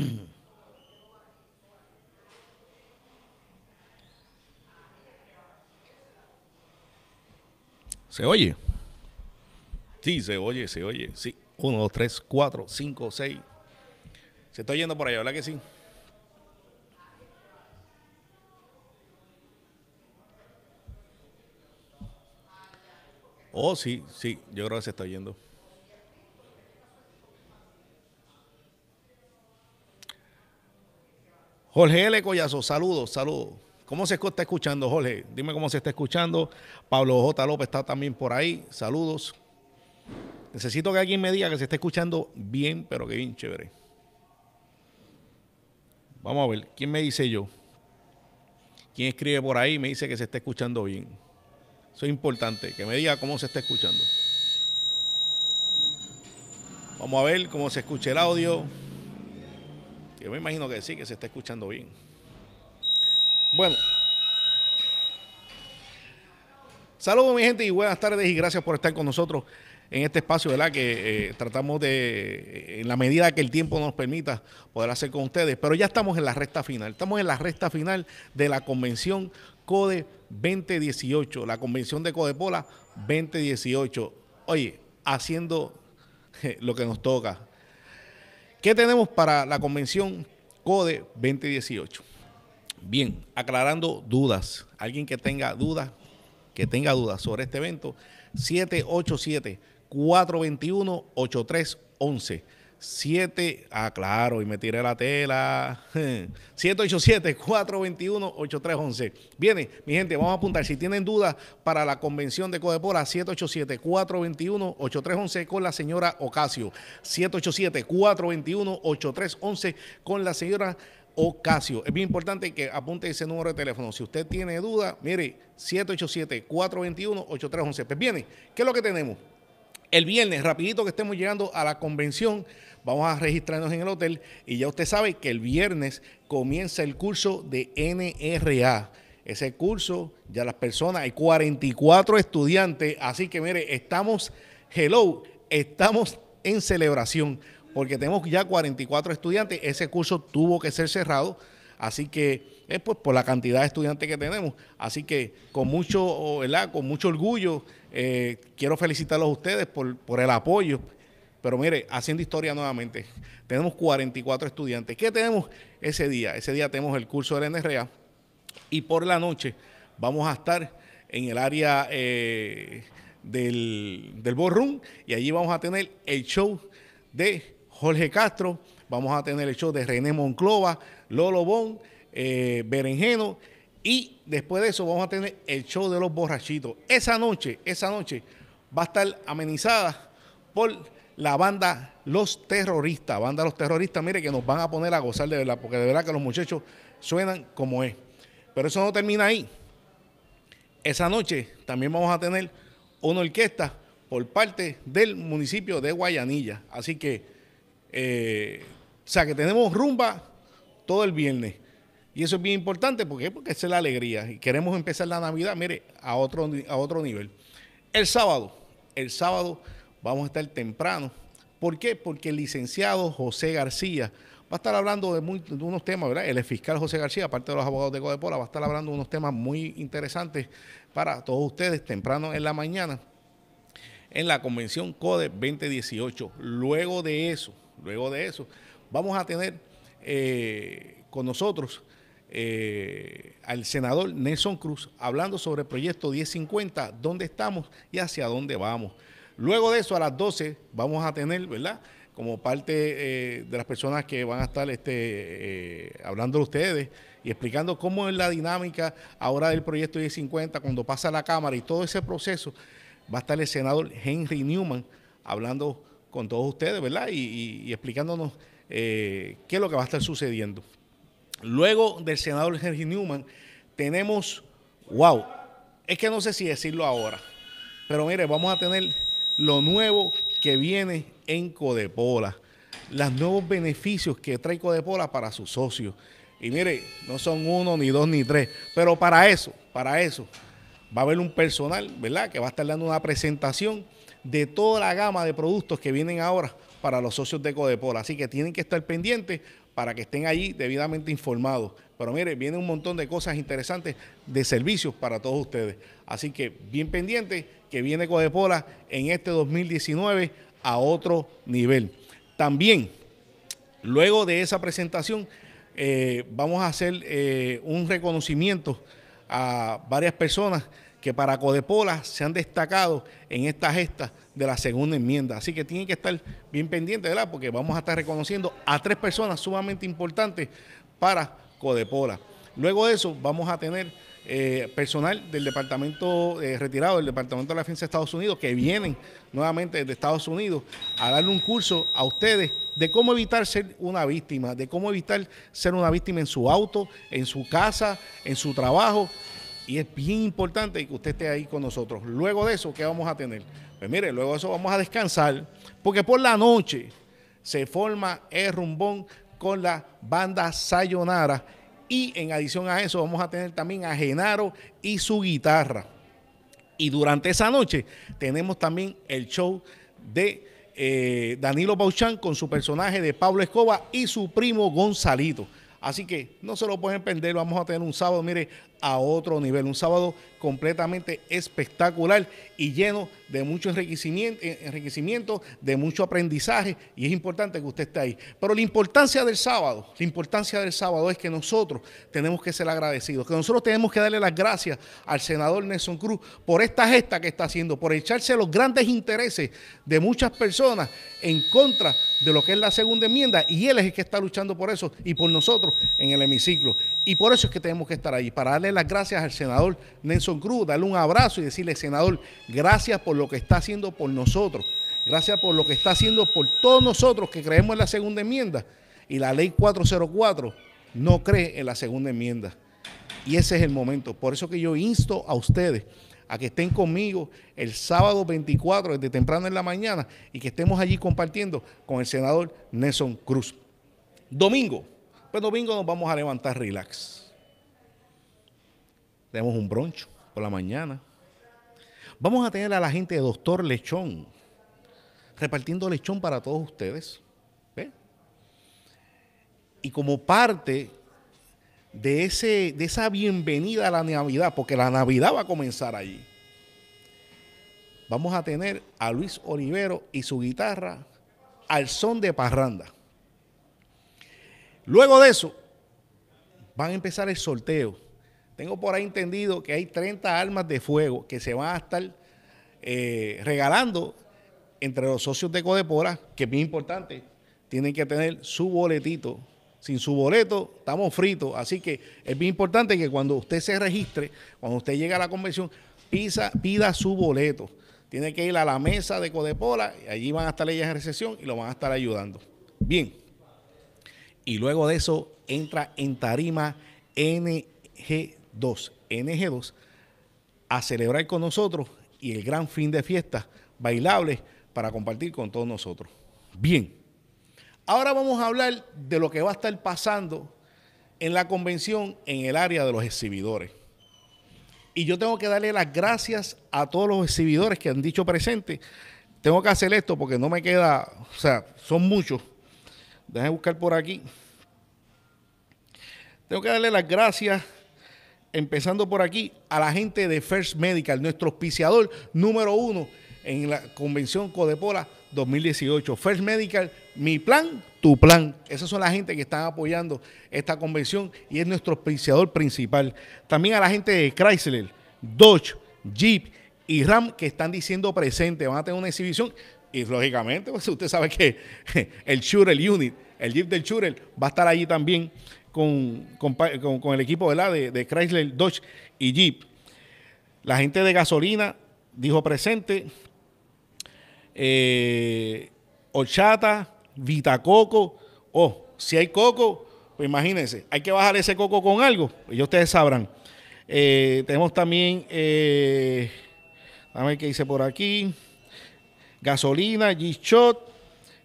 ¿Se oye? Sí, se oye, se oye. Sí. uno dos tres cuatro cinco seis Se está yendo por allá, ¿verdad que sí? Oh, sí, sí. Yo creo que se está yendo. Jorge L. Collazo, saludos, saludos. ¿Cómo se está escuchando, Jorge? Dime cómo se está escuchando. Pablo J. López está también por ahí. Saludos. Necesito que alguien me diga que se está escuchando bien, pero que bien chévere. Vamos a ver, ¿quién me dice yo? ¿Quién escribe por ahí? Me dice que se está escuchando bien. Eso es importante, que me diga cómo se está escuchando. Vamos a ver cómo se escucha el audio. Yo me imagino que sí, que se está escuchando bien. Bueno. Saludos mi gente y buenas tardes y gracias por estar con nosotros en este espacio, ¿verdad? Que eh, tratamos de, en la medida que el tiempo nos permita, poder hacer con ustedes. Pero ya estamos en la recta final, estamos en la recta final de la convención CODE 2018, la convención de CODEPOLA 2018. Oye, haciendo eh, lo que nos toca, ¿Qué tenemos para la convención CODE 2018? Bien, aclarando dudas. Alguien que tenga dudas, que tenga dudas sobre este evento, 787 421 8311 7, ah, claro, y me tiré la tela. 787-421-8311. Viene, mi gente, vamos a apuntar. Si tienen dudas para la convención de Codepora, 787-421-8311 con la señora Ocasio. 787-421-8311 con la señora Ocasio. Es bien importante que apunte ese número de teléfono. Si usted tiene duda, mire, 787-421-8311. Pues viene, ¿qué es lo que tenemos? El viernes, rapidito que estemos llegando a la convención vamos a registrarnos en el hotel y ya usted sabe que el viernes comienza el curso de NRA. Ese curso, ya las personas, hay 44 estudiantes, así que mire, estamos, hello, estamos en celebración, porque tenemos ya 44 estudiantes, ese curso tuvo que ser cerrado, así que es eh, pues, por la cantidad de estudiantes que tenemos, así que con mucho, Con mucho orgullo, eh, quiero felicitarlos a ustedes por el apoyo pero mire, haciendo historia nuevamente, tenemos 44 estudiantes. ¿Qué tenemos ese día? Ese día tenemos el curso de la NRA y por la noche vamos a estar en el área eh, del, del y allí vamos a tener el show de Jorge Castro, vamos a tener el show de René Monclova, Lolo Bon, eh, Berenjeno y después de eso vamos a tener el show de los borrachitos. Esa noche, esa noche va a estar amenizada por la banda Los Terroristas. Banda Los Terroristas, mire que nos van a poner a gozar de verdad, porque de verdad que los muchachos suenan como es. Pero eso no termina ahí. Esa noche también vamos a tener una orquesta por parte del municipio de Guayanilla. Así que, eh, o sea, que tenemos rumba todo el viernes. Y eso es bien importante porque, porque es la alegría. Y queremos empezar la Navidad, mire, a otro, a otro nivel. El sábado, el sábado vamos a estar temprano. ¿Por qué? Porque el licenciado José García va a estar hablando de, unos temas, ¿verdad? El fiscal José García, aparte de los abogados de Codepola, va a estar hablando de unos temas muy interesantes para todos ustedes temprano en la mañana en la convención CODE 2018. Luego de eso, luego de eso, vamos a tener eh, con nosotros eh, al senador Nelson Cruz hablando sobre el proyecto 1050, dónde estamos y hacia dónde vamos. Luego de eso, a las 12, vamos a tener, ¿verdad? Como parte eh, de las personas que van a estar este, eh, hablando de ustedes y explicando cómo es la dinámica ahora del proyecto 1050, cuando pasa la Cámara y todo ese proceso, va a estar el senador Henry Newman hablando con todos ustedes, ¿verdad? Y, explicándonos eh, qué es lo que va a estar sucediendo. Luego del senador Henry Newman, tenemos, wow, es que no sé si decirlo ahora, pero mire, vamos a tener lo nuevo que viene en Codepola, los nuevos beneficios que trae Codepola para sus socios. Y mire, no son uno, ni dos, ni tres, pero para eso, para eso, va a haber un personal, ¿verdad?, que va a estar dando una presentación de toda la gama de productos que vienen ahora para los socios de Codepola. Así que tienen que estar pendientes para que estén allí debidamente informados. Pero mire, viene un montón de cosas interesantes de servicios para todos ustedes. Así que bien pendientes que viene Codepola en este 2019 a otro nivel. También, luego de esa presentación, eh, vamos a hacer eh, un reconocimiento a varias personas que para Codepola se han destacado en esta gesta de la segunda enmienda. Así que tienen que estar bien pendientes, ¿verdad? Porque vamos a estar reconociendo a tres personas sumamente importantes para Codepola. Luego de eso, vamos a tener eh, personal del departamento eh, retirado, del departamento de la defensa de Estados Unidos, que vienen nuevamente de Estados Unidos a darle un curso a ustedes de cómo evitar ser una víctima, de cómo evitar ser una víctima en su auto, en su casa, en su trabajo. Y es bien importante que usted esté ahí con nosotros. Luego de eso, ¿qué vamos a tener? Pues mire, luego de eso vamos a descansar, porque por la noche se forma el rumbón con la banda Sayonara y en adición a eso, vamos a tener también a Genaro y su guitarra. Y durante esa noche tenemos también el show de eh, Danilo Bauchan con su personaje de Pablo Escoba y su primo Gonzalito. Así que no se lo pueden perder, vamos a tener un sábado, mire, a otro nivel. Un sábado completamente espectacular y lleno de mucho enriquecimiento, de mucho aprendizaje y es importante que usted esté ahí. Pero la importancia del sábado, la importancia del sábado es que nosotros tenemos que ser agradecidos, que nosotros tenemos que darle las gracias al senador Nelson Cruz por esta gesta que está haciendo, por echarse los grandes intereses de muchas personas en contra de lo que es la segunda enmienda y él es el que está luchando por eso y por nosotros en el hemiciclo. Y por eso es que tenemos que estar ahí, para darle las gracias al senador Nelson Cruz, darle un abrazo y decirle, senador, gracias por lo que está haciendo por nosotros, gracias por lo que está haciendo por todos nosotros que creemos en la segunda enmienda. Y la ley 404 no cree en la segunda enmienda. Y ese es el momento. Por eso que yo insto a ustedes a que estén conmigo el sábado 24 desde temprano en la mañana y que estemos allí compartiendo con el senador Nelson Cruz. Domingo, pues domingo nos vamos a levantar relax. Tenemos un broncho por la mañana. Vamos a tener a la gente de Doctor Lechón repartiendo lechón para todos ustedes. Y como parte de, ese, de esa bienvenida a la Navidad, porque la Navidad va a comenzar allí, vamos a tener a Luis Olivero y su guitarra al son de parranda. Luego de eso, van a empezar el sorteo. Tengo por ahí entendido que hay 30 armas de fuego que se van a estar eh, regalando entre los socios de Codepora, que es bien importante. Tienen que tener su boletito. Sin su boleto estamos fritos. Así que es bien importante que cuando usted se registre, cuando usted llegue a la convención, pida su boleto. Tiene que ir a la mesa de Codepora, y allí van a estar ellas en recesión y lo van a estar ayudando. Bien y luego de eso entra en tarima NG2. NG2 a celebrar con nosotros y el gran fin de fiesta bailable para compartir con todos nosotros. Bien, ahora vamos a hablar de lo que va a estar pasando en la convención en el área de los exhibidores. Y yo tengo que darle las gracias a todos los exhibidores que han dicho presente. Tengo que hacer esto porque no me queda, o sea, son muchos. Déjenme buscar por aquí. Tengo que darle las gracias, empezando por aquí, a la gente de First Medical, nuestro auspiciador número uno en la convención Codepola 2018. First Medical, mi plan, tu plan. Esas son la gente que están apoyando esta convención y es nuestro auspiciador principal. También a la gente de Chrysler, Dodge, Jeep y Ram que están diciendo presente. Van a tener una exhibición y lógicamente, pues usted sabe que el Shooter Unit, el Jeep del Shooter, va a estar allí también con, el equipo De, Chrysler, Dodge y Jeep. La gente de gasolina dijo presente. Eh, Vitacoco. Oh, si hay coco, pues imagínense, hay que bajar ese coco con algo. Pues y ustedes sabrán. Eh, tenemos también, eh, a ver qué dice por aquí gasolina, G-Shot.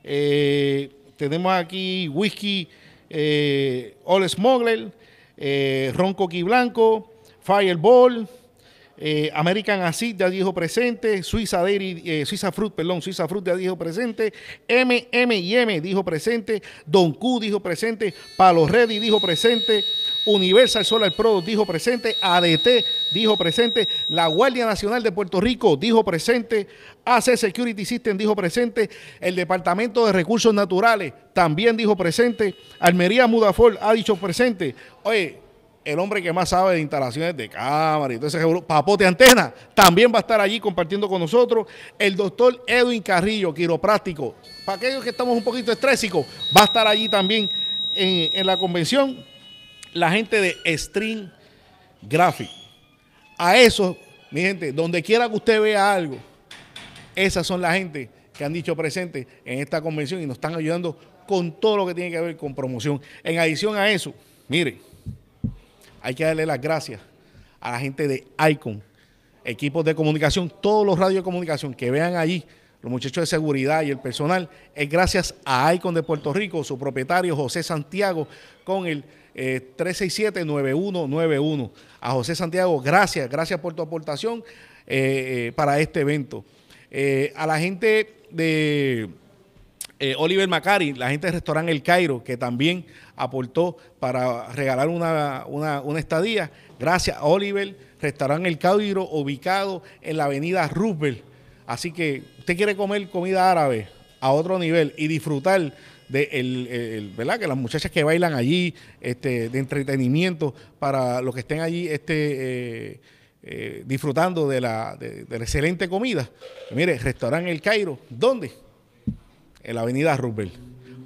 Eh, tenemos aquí whisky eh, All Smuggler, eh, Blanco, Fireball, eh, American Acid ya dijo Presente, Suiza, Dairy, eh, Suiza Fruit, perdón, Suiza Fruit ya dijo Presente, MM&M dijo presente, Don Q dijo presente, Palo Reddy dijo presente, Universal Solar Pro dijo presente, ADT dijo presente, la Guardia Nacional de Puerto Rico dijo presente, AC Security System dijo presente, el Departamento de Recursos Naturales también dijo presente, Almería Mudafol ha dicho presente. Oye, el hombre que más sabe de instalaciones de cámara entonces Papote Antena también va a estar allí compartiendo con nosotros. El doctor Edwin Carrillo, quiropráctico, para aquellos que estamos un poquito estrésicos, va a estar allí también en la convención la gente de String Graphic. A eso, mi gente, donde quiera que usted vea algo, esas son la gente que han dicho presente en esta convención y nos están ayudando con todo lo que tiene que ver con promoción. En adición a eso, mire, hay que darle las gracias a la gente de Icon, equipos de comunicación, todos los radios de comunicación que vean ahí los muchachos de seguridad y el personal, es gracias a Icon de Puerto Rico, su propietario José Santiago, con el 367-9191. Eh, a José Santiago, gracias, gracias por tu aportación eh, eh, para este evento. a la gente de Oliver Macari, la gente del restaurante El Cairo, que también aportó para regalar una, estadía. Gracias, a Oliver. Restaurante El Cairo, ubicado en la avenida Roosevelt Así que usted quiere comer comida árabe a otro nivel y disfrutar de el, ¿verdad? Que las muchachas que bailan allí, este, de entretenimiento para los que estén allí, este, eh, eh, disfrutando de la, de, excelente comida. Mire, restaurante El Cairo, ¿dónde? En la avenida Roosevelt.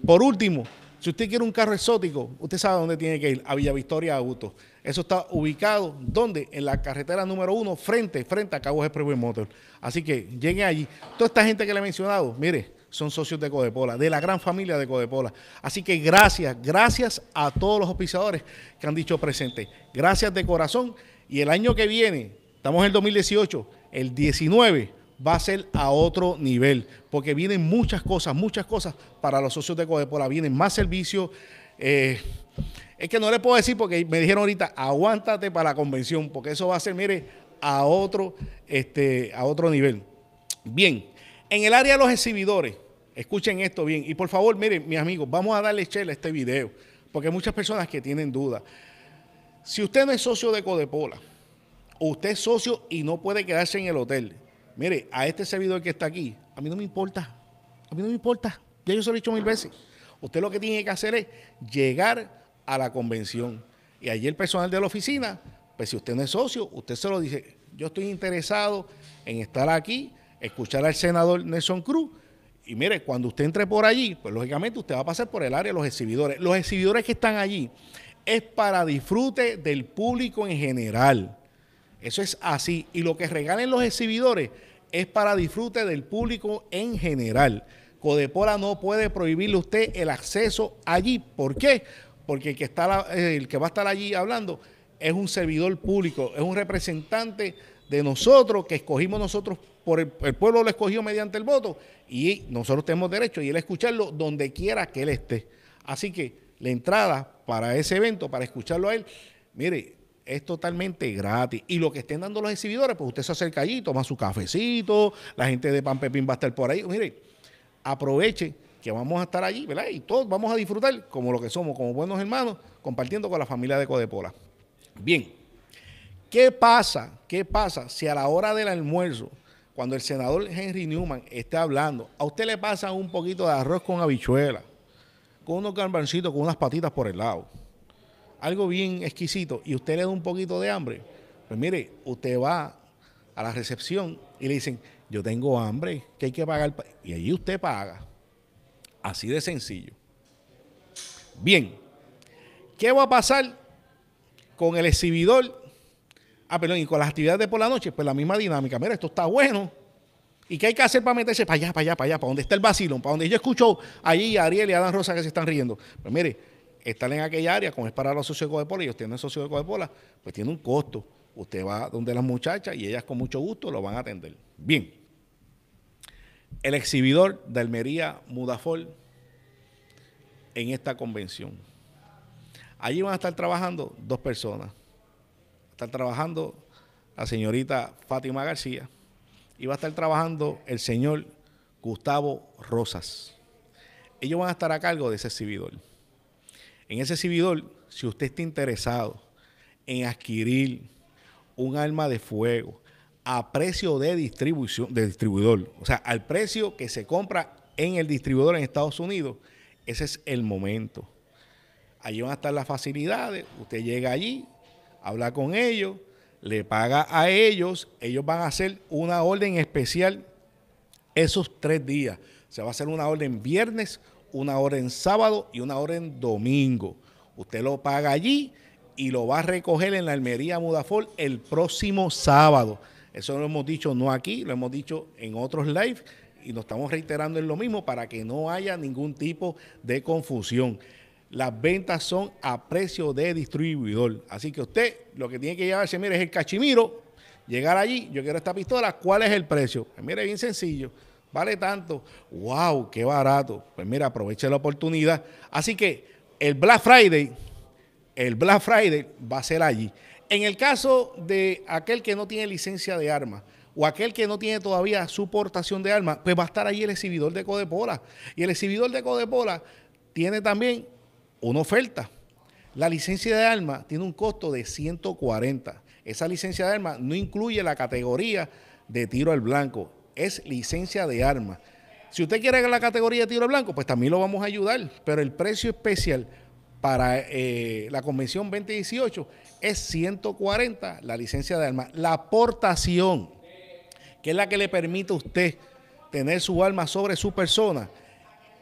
Por último, si usted quiere un carro exótico, usted sabe dónde tiene que ir, a Villa Victoria Auto. Eso está ubicado, ¿dónde? En la carretera número uno, frente, frente a Cabo Expressway Motor. Así que lleguen allí. Toda esta gente que le he mencionado, mire, son socios de Codepola, de la gran familia de Codepola. Así que gracias, gracias a todos los auspiciadores que han dicho presente. Gracias de corazón. Y el año que viene, estamos en el 2018, el 19 va a ser a otro nivel, porque vienen muchas cosas, muchas cosas para los socios de Codepola. Vienen más servicios, eh, es que no le puedo decir porque me dijeron ahorita, aguántate para la convención, porque eso va a ser, mire, a otro, este, a otro nivel. Bien, en el área de los exhibidores, escuchen esto bien. Y por favor, miren, mis amigos, vamos a darle chela a este video, porque hay muchas personas que tienen dudas. Si usted no es socio de Codepola, usted es socio y no puede quedarse en el hotel, mire, a este servidor que está aquí, a mí no me importa, a mí no me importa, ya yo se lo he dicho mil veces. Usted lo que tiene que hacer es llegar a la convención. Y allí el personal de la oficina, pues si usted no es socio, usted se lo dice, yo estoy interesado en estar aquí, escuchar al senador Nelson Cruz. Y mire, cuando usted entre por allí, pues lógicamente usted va a pasar por el área de los exhibidores. Los exhibidores que están allí es para disfrute del público en general. Eso es así. Y lo que regalen los exhibidores es para disfrute del público en general. Codepola no puede prohibirle a usted el acceso allí. ¿Por qué? Porque el que, está, el que va a estar allí hablando es un servidor público, es un representante de nosotros que escogimos nosotros por el, el, pueblo lo escogió mediante el voto y nosotros tenemos derecho y él escucharlo donde quiera que él esté. Así que la entrada para ese evento, para escucharlo a él, mire, es totalmente gratis. Y lo que estén dando los exhibidores, pues usted se acerca allí, toma su cafecito, la gente de Pan Pepín va a estar por ahí. Mire, aproveche que vamos a estar allí, ¿verdad? Y todos vamos a disfrutar como lo que somos, como buenos hermanos, compartiendo con la familia de Codepola. Bien, ¿qué pasa? ¿Qué pasa si a la hora del almuerzo, cuando el senador Henry Newman está hablando, a usted le pasa un poquito de arroz con habichuela, con unos garbancitos, con unas patitas por el lado, algo bien exquisito, y usted le da un poquito de hambre? Pues mire, usted va a la recepción y le dicen, yo tengo hambre, que hay que pagar. Y allí usted paga. Así de sencillo. Bien, ¿qué va a pasar con el exhibidor? Ah, perdón, y con las actividades de por la noche, pues la misma dinámica. Mira, esto está bueno. ¿Y qué hay que hacer para meterse para allá, para allá, para allá, para donde está el vacilón, para donde yo escucho allí a Ariel y a Dan Rosa que se están riendo? Pues mire, estar en aquella área, como es para los socios de Codepola, ellos tienen socio de Codepola, pues tiene un costo. Usted va donde las muchachas y ellas con mucho gusto lo van a atender. Bien el exhibidor de Almería Mudafol en esta convención. Allí van a estar trabajando dos personas. Están trabajando la señorita Fátima García y va a estar trabajando el señor Gustavo Rosas. Ellos van a estar a cargo de ese exhibidor. En ese exhibidor, si usted está interesado en adquirir un arma de fuego, a precio de distribución, de distribuidor, o sea, al precio que se compra en el distribuidor en Estados Unidos, ese es el momento. Allí van a estar las facilidades, usted llega allí, habla con ellos, le paga a ellos, ellos van a hacer una orden especial esos tres días. Se va a hacer una orden viernes, una orden sábado y una orden domingo. Usted lo paga allí y lo va a recoger en la Almería Mudafol el próximo sábado. Eso lo hemos dicho no aquí, lo hemos dicho en otros live y nos estamos reiterando en lo mismo para que no haya ningún tipo de confusión. Las ventas son a precio de distribuidor. Así que usted lo que tiene que llevarse, mire, es el cachimiro, llegar allí, yo quiero esta pistola, ¿cuál es el precio? Pues mire, bien sencillo, vale tanto. ¡Wow! ¡Qué barato! Pues mira, aproveche la oportunidad. Así que el Black Friday, el Black Friday va a ser allí. En el caso de aquel que no tiene licencia de arma o aquel que no tiene todavía su portación de arma, pues va a estar ahí el exhibidor de Codepola. Y el exhibidor de Codepola tiene también una oferta. La licencia de arma tiene un costo de 140. Esa licencia de arma no incluye la categoría de tiro al blanco, es licencia de arma. Si usted quiere la categoría de tiro al blanco, pues también lo vamos a ayudar, pero el precio especial para eh, la Convención 2018 es 140 la licencia de armas. La aportación, que es la que le permite a usted tener su arma sobre su persona,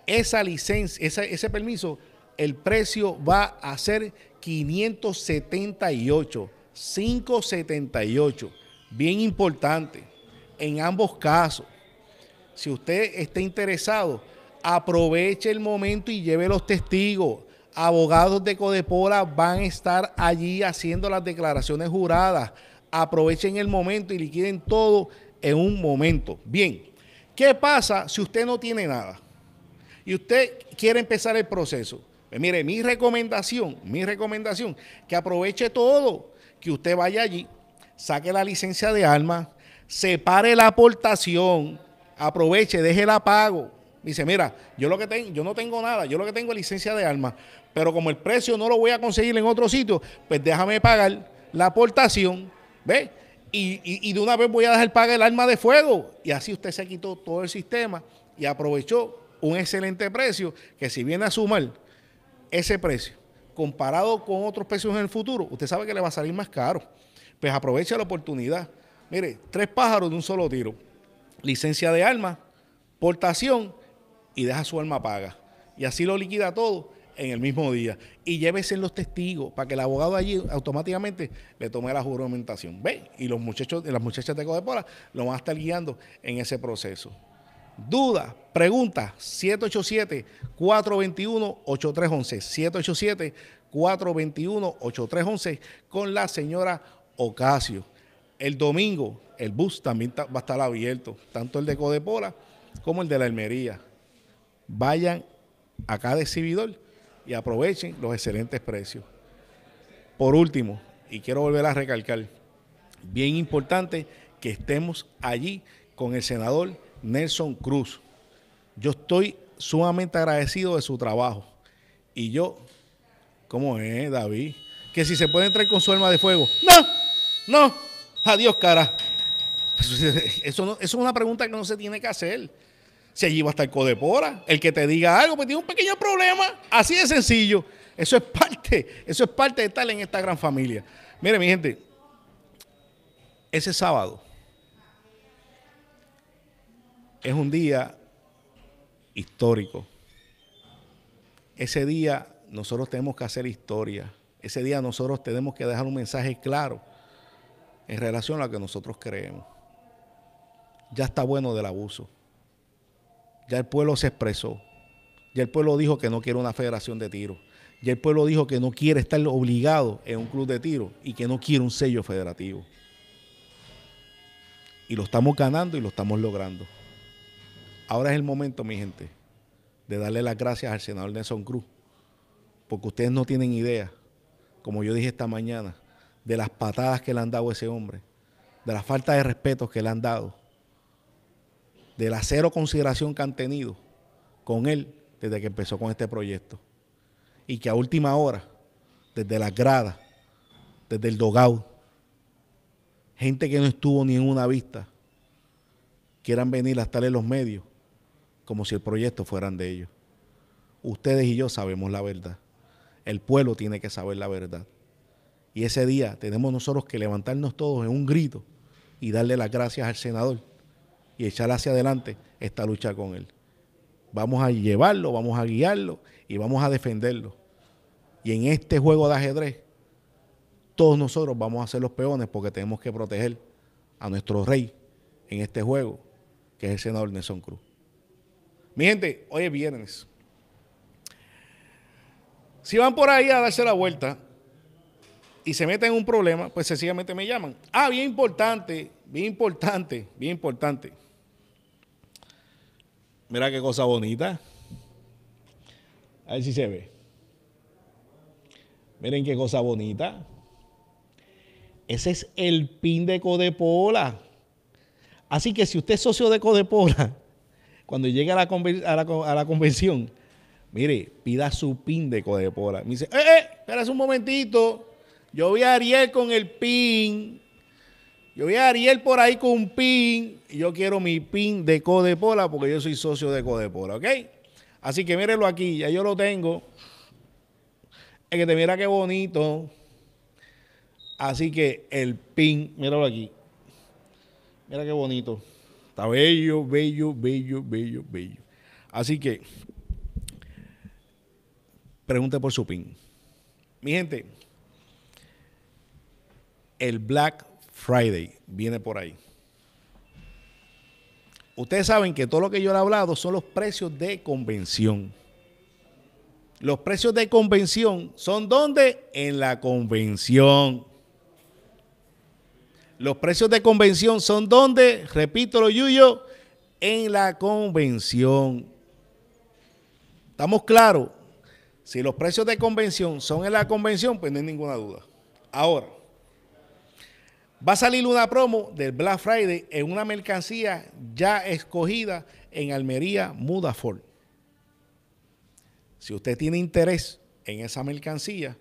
esa licencia, ese permiso, el precio va a ser 578, 578. Bien importante, en ambos casos. Si usted está interesado, aproveche el momento y lleve los testigos abogados de Codepora van a estar allí haciendo las declaraciones juradas. Aprovechen el momento y liquiden todo en un momento. Bien, ¿qué pasa si usted no tiene nada? Y usted quiere empezar el proceso. Pues mire, mi recomendación, mi recomendación, que aproveche todo, que usted vaya allí, saque la licencia de armas, separe la aportación, aproveche, deje el pago, dice, mira, yo lo que tengo, yo no tengo nada, yo lo que tengo es licencia de armas, pero como el precio no lo voy a conseguir en otro sitio, pues déjame pagar la aportación, ¿ves? Y, de una vez voy a dejar pagar el arma de fuego. Y así usted se quitó todo el sistema y aprovechó un excelente precio que si viene a sumar ese precio comparado con otros precios en el futuro, usted sabe que le va a salir más caro. Pues aprovecha la oportunidad. Mire, tres pájaros de un solo tiro. Licencia de armas, portación y deja su alma paga. Y así lo liquida todo en el mismo día. Y llévese los testigos para que el abogado allí automáticamente le tome la juramentación. ¿Ve? Y los muchachos, las muchachas de Codepola lo van a estar guiando en ese proceso. Duda, pregunta, 787-421-8311. 787-421-8311 con la señora Ocasio. El domingo el bus también va a estar abierto, tanto el de Codepola como el de la Almería vayan a cada exhibidor y aprovechen los excelentes precios. Por último, y quiero volver a recalcar, bien importante que estemos allí con el senador Nelson Cruz. Yo estoy sumamente agradecido de su trabajo. Y yo, ¿cómo es, David? Que si se puede entrar con su alma de fuego. ¡No! ¡No! ¡Adiós, cara! Eso, no, eso es una pregunta que no se tiene que hacer. Si allí va a estar Codepora, el que te diga algo, pues tiene un pequeño problema. Así de sencillo. Eso es parte, eso es parte de estar en esta gran familia. Mire, mi gente, ese sábado es un día histórico. Ese día nosotros tenemos que hacer historia. Ese día nosotros tenemos que dejar un mensaje claro en relación a lo que nosotros creemos. Ya está bueno del abuso. Ya el pueblo se expresó. Ya el pueblo dijo que no quiere una federación de tiro. Ya el pueblo dijo que no quiere estar obligado en un club de tiro y que no quiere un sello federativo. Y lo estamos ganando y lo estamos logrando. Ahora es el momento, mi gente, de darle las gracias al senador Nelson Cruz, porque ustedes no tienen idea, como yo dije esta mañana, de las patadas que le han dado ese hombre, de la falta de respeto que le han dado de la cero consideración que han tenido con él desde que empezó con este proyecto. Y que a última hora, desde las gradas, desde el dogado, gente que no estuvo ni en una vista, quieran venir a estar en los medios como si el proyecto fueran de ellos. Ustedes y yo sabemos la verdad. El pueblo tiene que saber la verdad. Y ese día tenemos nosotros que levantarnos todos en un grito y darle las gracias al senador y echar hacia adelante esta lucha con él. Vamos a llevarlo, vamos a guiarlo y vamos a defenderlo. Y en este juego de ajedrez, todos nosotros vamos a ser los peones porque tenemos que proteger a nuestro rey en este juego, que es el senador Nelson Cruz. Mi gente, hoy es viernes. Si van por ahí a darse la vuelta y se meten en un problema, pues sencillamente me llaman. Ah, bien importante, bien importante, bien importante. Mira qué cosa bonita. A ver si se ve. Miren qué cosa bonita. Ese es el pin de Codepola. Así que si usted es socio de Codepola, cuando llegue a la, a la, convención, mire, pida su pin de Codepola. Me dice, eh, eh, un momentito. Yo voy a Ariel con el pin yo voy a Ariel por ahí con un pin. Y yo quiero mi pin de Codepola porque yo soy socio de Codepola, ¿ok? Así que mírenlo aquí, ya yo lo tengo. Es que te mira qué bonito. Así que el pin, míralo aquí. Mira qué bonito. Está bello, bello, bello, bello, bello. Así que, pregunte por su pin. Mi gente, el Black Friday viene por ahí. Ustedes saben que todo lo que yo le he hablado son los precios de convención. Los precios de convención son donde? En la convención. Los precios de convención son donde, repito lo yuyo, en la convención. ¿Estamos claros? Si los precios de convención son en la convención, pues no hay ninguna duda. Ahora, Va a salir una promo del Black Friday en una mercancía ya escogida en Almería Mudaford. Si usted tiene interés en esa mercancía,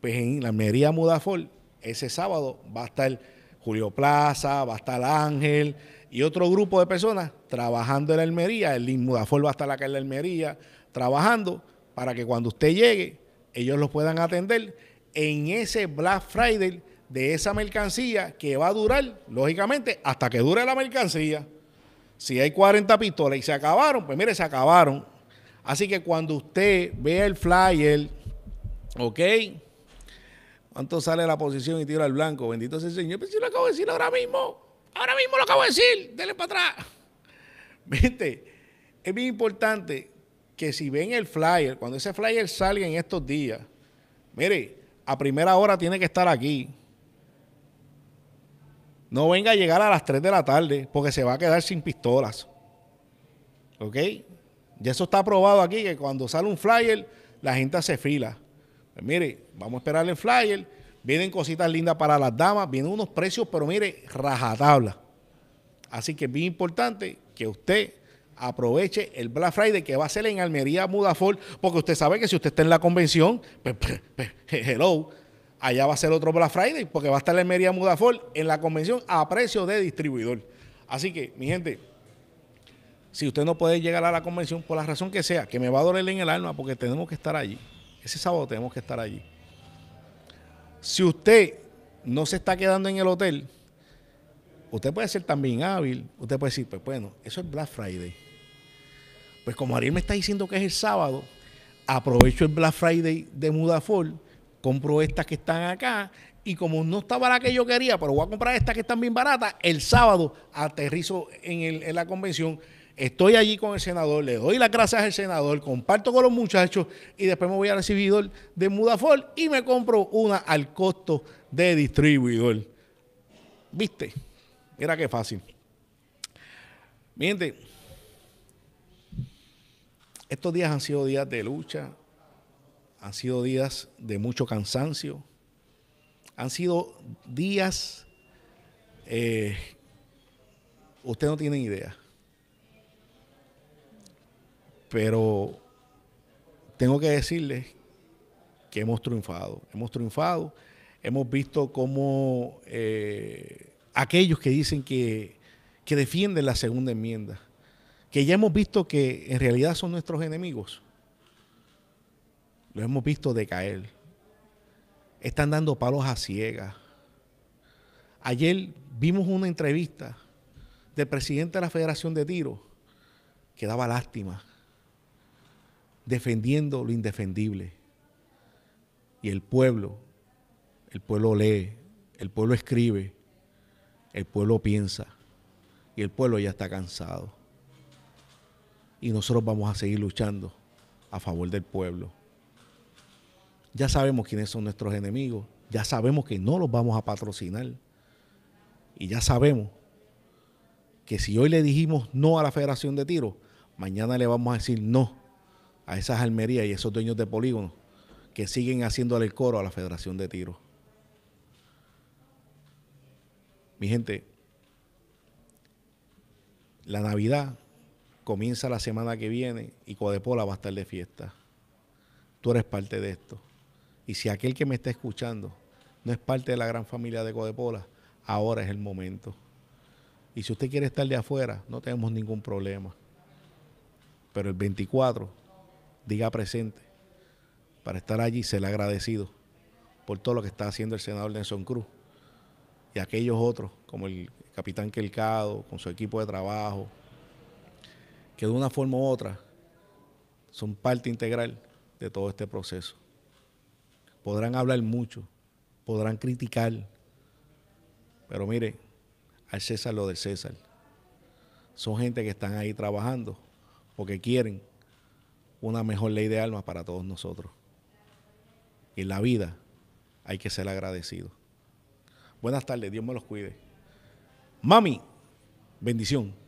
pues en Almería Mudafol, ese sábado va a estar Julio Plaza, va a estar Ángel y otro grupo de personas trabajando en la Almería. El Mudafol va a estar acá en la Almería trabajando para que cuando usted llegue ellos los puedan atender en ese Black Friday de esa mercancía que va a durar, lógicamente, hasta que dure la mercancía. Si hay 40 pistolas y se acabaron, pues mire, se acabaron. Así que cuando usted vea el flyer, ¿ok? ¿Cuánto sale la posición y tira el blanco? Bendito sea el Señor. Pero pues si lo acabo de decir ahora mismo. Ahora mismo lo acabo de decir. Dele para atrás. Viste, es bien importante que si ven el flyer, cuando ese flyer salga en estos días, mire, a primera hora tiene que estar aquí. No venga a llegar a las 3 de la tarde porque se va a quedar sin pistolas. ¿Ok? Ya eso está probado aquí, que cuando sale un flyer, la gente se fila. Pues mire, vamos a esperar el flyer. Vienen cositas lindas para las damas, vienen unos precios, pero mire, rajatabla. Así que es bien importante que usted aproveche el Black Friday que va a ser en Almería Mudafol, porque usted sabe que si usted está en la convención, pues, pues, hello, allá va a ser otro Black Friday porque va a estar la Merida Mudafol en la convención a precio de distribuidor. Así que, mi gente, si usted no puede llegar a la convención por la razón que sea, que me va a doler en el alma porque tenemos que estar allí. Ese sábado tenemos que estar allí. Si usted no se está quedando en el hotel, usted puede ser también hábil, usted puede decir, pues bueno, eso es Black Friday. Pues como Ariel me está diciendo que es el sábado, aprovecho el Black Friday de Mudafol compro estas que están acá y como no estaba la que yo quería, pero voy a comprar estas que están bien baratas, el sábado aterrizo en, la convención, estoy allí con el senador, le doy las gracias al senador, comparto con los muchachos y después me voy al recibidor de Mudafol y me compro una al costo de distribuidor. ¿Viste? Mira qué fácil. Miren, estos días han sido días de lucha, han sido días de mucho cansancio, han sido días, eh, usted no tiene idea, pero tengo que decirles que hemos triunfado, hemos triunfado, hemos visto cómo eh, aquellos que dicen que defienden la segunda enmienda, que ya hemos visto que en realidad son nuestros enemigos, lo hemos visto decaer. Están dando palos a ciegas. Ayer vimos una entrevista del presidente de la Federación de Tiro que daba lástima, defendiendo lo indefendible. Y el pueblo, el pueblo lee, el pueblo escribe, el pueblo piensa y el pueblo ya está cansado. Y nosotros vamos a seguir luchando a favor del pueblo. Ya sabemos quiénes son nuestros enemigos, ya sabemos que no los vamos a patrocinar y ya sabemos que si hoy le dijimos no a la Federación de Tiro, mañana le vamos a decir no a esas almerías y esos dueños de polígono que siguen haciéndole el coro a la Federación de Tiro. Mi gente, la Navidad comienza la semana que viene y Codepola va a estar de fiesta. Tú eres parte de esto. Y si aquel que me está escuchando no es parte de la gran familia de Codepola, ahora es el momento. Y si usted quiere estar de afuera, no tenemos ningún problema. Pero el 24, diga presente, para estar allí, se le agradecido por todo lo que está haciendo el senador Nelson Cruz y aquellos otros, como el capitán Quelcado, con su equipo de trabajo, que de una forma u otra son parte integral de todo este proceso podrán hablar mucho, podrán criticar, pero mire, al César lo del César. Son gente que están ahí trabajando porque quieren una mejor ley de almas para todos nosotros. En la vida hay que ser agradecido. Buenas tardes, Dios me los cuide. Mami, bendición.